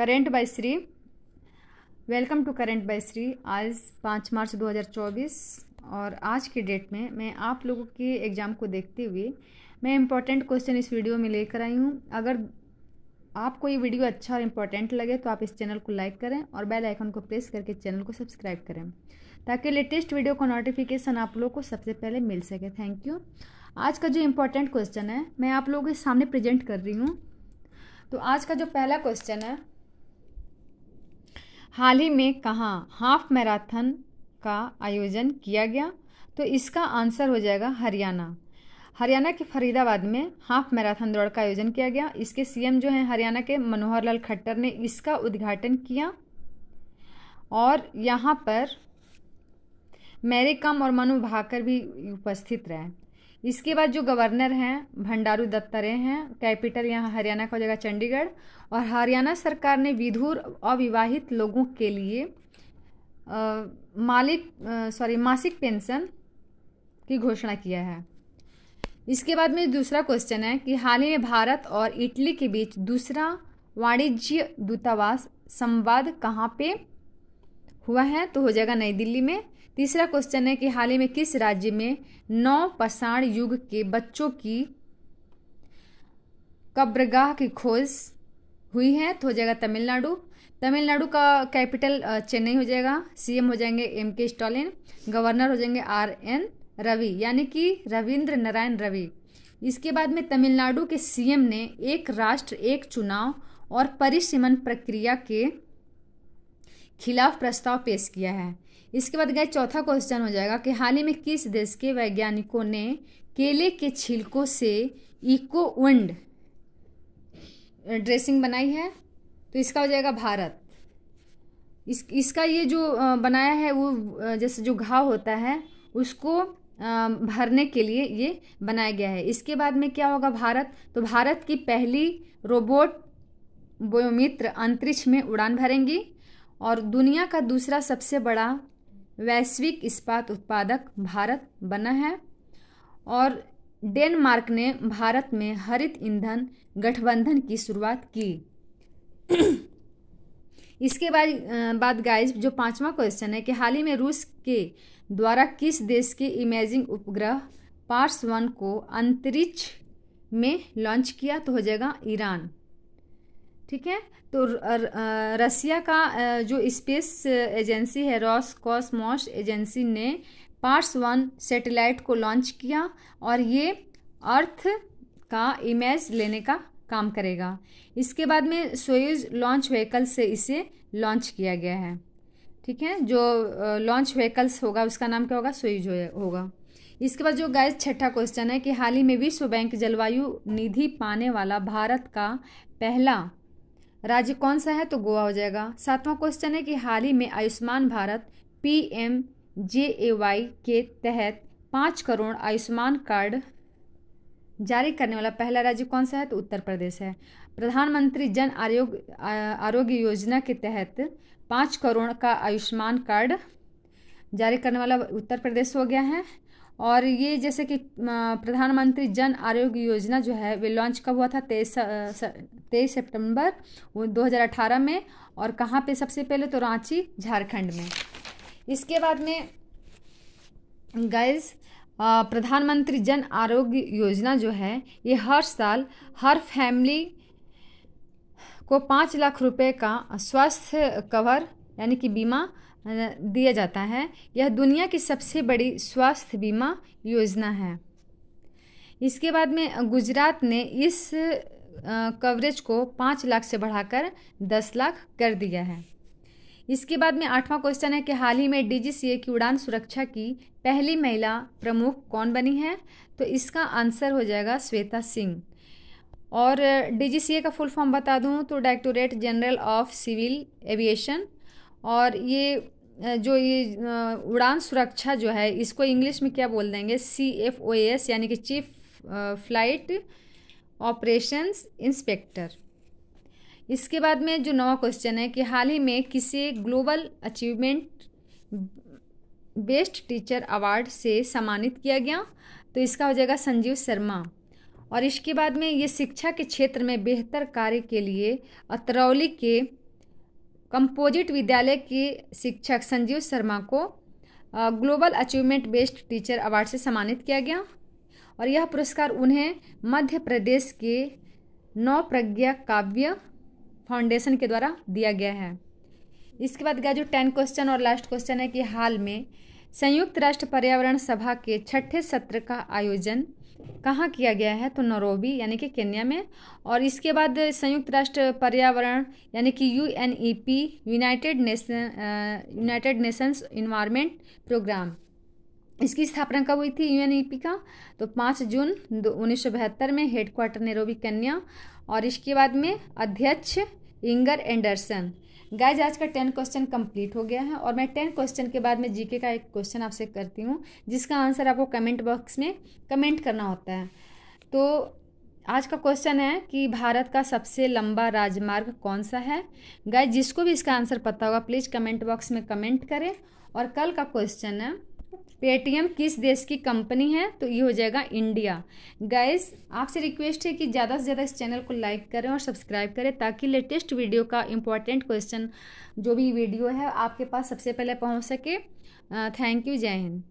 current by Shri welcome to current by Shri आज पाँच मार्च 2024 और आज की डेट में मैं आप लोगों के एग्ज़ाम को देखते हुए मैं इम्पोर्टेंट क्वेश्चन इस वीडियो में लेकर आई हूँ अगर आपको ये वीडियो अच्छा और इम्पॉर्टेंट लगे तो आप इस चैनल को लाइक करें और बेल आइकन को प्रेस करके चैनल को सब्सक्राइब करें ताकि लेटेस्ट वीडियो का नोटिफिकेशन आप लोगों को सबसे पहले मिल सके थैंक यू आज का जो इम्पोर्टेंट क्वेश्चन है मैं आप लोगों के सामने प्रेजेंट कर रही हूँ तो आज का जो पहला क्वेश्चन है हाल ही में कहाँ हाफ मैराथन का आयोजन किया गया तो इसका आंसर हो जाएगा हरियाणा हरियाणा के फरीदाबाद में हाफ मैराथन दौड़ का आयोजन किया गया इसके सीएम जो हैं हरियाणा के मनोहर लाल खट्टर ने इसका उद्घाटन किया और यहाँ पर मैरी कम और मनु भाकर भी उपस्थित रहे इसके बाद जो गवर्नर हैं भंडारू दत्तरे हैं कैपिटल यहाँ हरियाणा का हो जाएगा चंडीगढ़ और हरियाणा सरकार ने विधुर अविवाहित लोगों के लिए आ, मालिक सॉरी मासिक पेंशन की घोषणा किया है इसके बाद में दूसरा क्वेश्चन है कि हाल ही में भारत और इटली के बीच दूसरा वाणिज्य दूतावास संवाद कहाँ पे हुआ है तो हो जाएगा नई दिल्ली में तीसरा क्वेश्चन है कि हाल ही में किस राज्य में नौ पषाण युग के बच्चों की कब्रगाह की खोज हुई है तो हो जाएगा तमिलनाडु तमिलनाडु का कैपिटल चेन्नई हो जाएगा सीएम हो जाएंगे एम के स्टालिन गवर्नर हो जाएंगे आर एन रवि यानी कि रविंद्र नारायण रवि इसके बाद में तमिलनाडु के सीएम ने एक राष्ट्र एक चुनाव और परिसीमन प्रक्रिया के खिलाफ प्रस्ताव पेश किया है इसके बाद गए चौथा क्वेश्चन हो जाएगा कि हाल ही में किस देश के वैज्ञानिकों ने केले के छिलकों से इको वंड ड्रेसिंग बनाई है तो इसका हो जाएगा भारत इस इसका ये जो बनाया है वो जैसे जो घाव होता है उसको भरने के लिए ये बनाया गया है इसके बाद में क्या होगा भारत तो भारत की पहली रोबोट बोयोमित्र अंतरिक्ष में उड़ान भरेंगी और दुनिया का दूसरा सबसे बड़ा वैश्विक इस्पात उत्पादक भारत बना है और डेनमार्क ने भारत में हरित ईंधन गठबंधन की शुरुआत की इसके बाद बाद गाइस जो पांचवा क्वेश्चन है कि हाल ही में रूस के द्वारा किस देश के इमेजिंग उपग्रह पार्स वन को अंतरिक्ष में लॉन्च किया तो हो जाएगा ईरान ठीक है तो रसिया का जो स्पेस एजेंसी है रॉस कॉसमॉस एजेंसी ने पार्स वन सैटेलाइट को लॉन्च किया और ये अर्थ का इमेज लेने का काम करेगा इसके बाद में सोयज लॉन्च व्हीकल से इसे लॉन्च किया गया है ठीक है जो लॉन्च व्हीकल्स होगा उसका नाम क्या होगा सोयज होगा इसके बाद जो गैस छठा क्वेश्चन है कि हाल ही में विश्व बैंक जलवायु निधि पाने वाला भारत का पहला राज्य कौन सा है तो गोवा हो जाएगा सातवां क्वेश्चन है कि हाल ही में Ayushman Bharat P M J A Y के तहत पाँच करोड़ आयुष्मान कार्ड जारी करने वाला पहला राज्य कौन सा है तो उत्तर प्रदेश है प्रधानमंत्री जन आरोग्य आरोग्य योजना के तहत पाँच करोड़ का आयुष्मान कार्ड जारी करने वाला उत्तर प्रदेश हो गया है और ये जैसे कि प्रधानमंत्री जन आरोग्य योजना जो है वे लॉन्च कब हुआ था तेईस तेईस सितंबर 2018 में और कहाँ पे सबसे पहले तो रांची झारखंड में इसके बाद में गाइस प्रधानमंत्री जन आरोग्य योजना जो है ये हर साल हर फैमिली को पाँच लाख रुपए का स्वास्थ्य कवर यानी कि बीमा दिया जाता है यह दुनिया की सबसे बड़ी स्वास्थ्य बीमा योजना है इसके बाद में गुजरात ने इस कवरेज को पाँच लाख से बढ़ाकर दस लाख कर दिया है इसके बाद में आठवां क्वेश्चन है कि हाल ही में डीजीसीए की उड़ान सुरक्षा की पहली महिला प्रमुख कौन बनी है तो इसका आंसर हो जाएगा श्वेता सिंह और डीजीसीए का फुल फॉर्म बता दूं तो directorate general of civil aviation और ये जो ये उड़ान सुरक्षा जो है इसको इंग्लिश में क्या बोल देंगे सी एफ ओ एस यानी कि चीफ फ्लाइट ऑपरेशंस इंस्पेक्टर इसके बाद में जो नवा क्वेश्चन है कि हाल ही में किसे global achievement best teacher award से सम्मानित किया गया तो इसका हो जाएगा संजीव शर्मा और इसके बाद में ये शिक्षा के क्षेत्र में बेहतर कार्य के लिए अतरौली के कंपोजिट विद्यालय के शिक्षक संजीव शर्मा को global achievement based teacher award से सम्मानित किया गया और यह पुरस्कार उन्हें मध्य प्रदेश के नौ प्रज्ञा काव्य फाउंडेशन के द्वारा दिया गया है इसके बाद गया जो टेन क्वेश्चन और लास्ट क्वेश्चन है कि हाल में संयुक्त राष्ट्र पर्यावरण सभा के छठे सत्र का आयोजन कहाँ किया गया है तो नरोबी यानी कि केन्या में और इसके बाद संयुक्त राष्ट्र पर्यावरण यानी कि U N E P United Nation United Nations environment programme इसकी स्थापना कब हुई थी यू एन ई पी का तो पाँच जून उन्नीस सौ बहत्तर में हेडक्वार्टर नरोबी केन्या और इसके बाद में अध्यक्ष इंगर एंडरसन गाइज आज का टेन क्वेश्चन कंप्लीट हो गया है और मैं टेन क्वेश्चन के बाद में जीके का एक क्वेश्चन आपसे करती हूँ जिसका आंसर आपको कमेंट बॉक्स में कमेंट करना होता है तो आज का क्वेश्चन है कि भारत का सबसे लंबा राजमार्ग कौन सा है गाइज जिसको भी इसका आंसर पता होगा प्लीज़ कमेंट बॉक्स में कमेंट करें और कल का क्वेश्चन है पेटीएम किस देश की कंपनी है तो ये हो जाएगा इंडिया गाइस आपसे रिक्वेस्ट है कि ज़्यादा से ज़्यादा इस चैनल को लाइक करें और सब्सक्राइब करें ताकि लेटेस्ट वीडियो का इंपॉर्टेंट क्वेश्चन जो भी वीडियो है आपके पास सबसे पहले पहुंच सके थैंक यू जय हिंद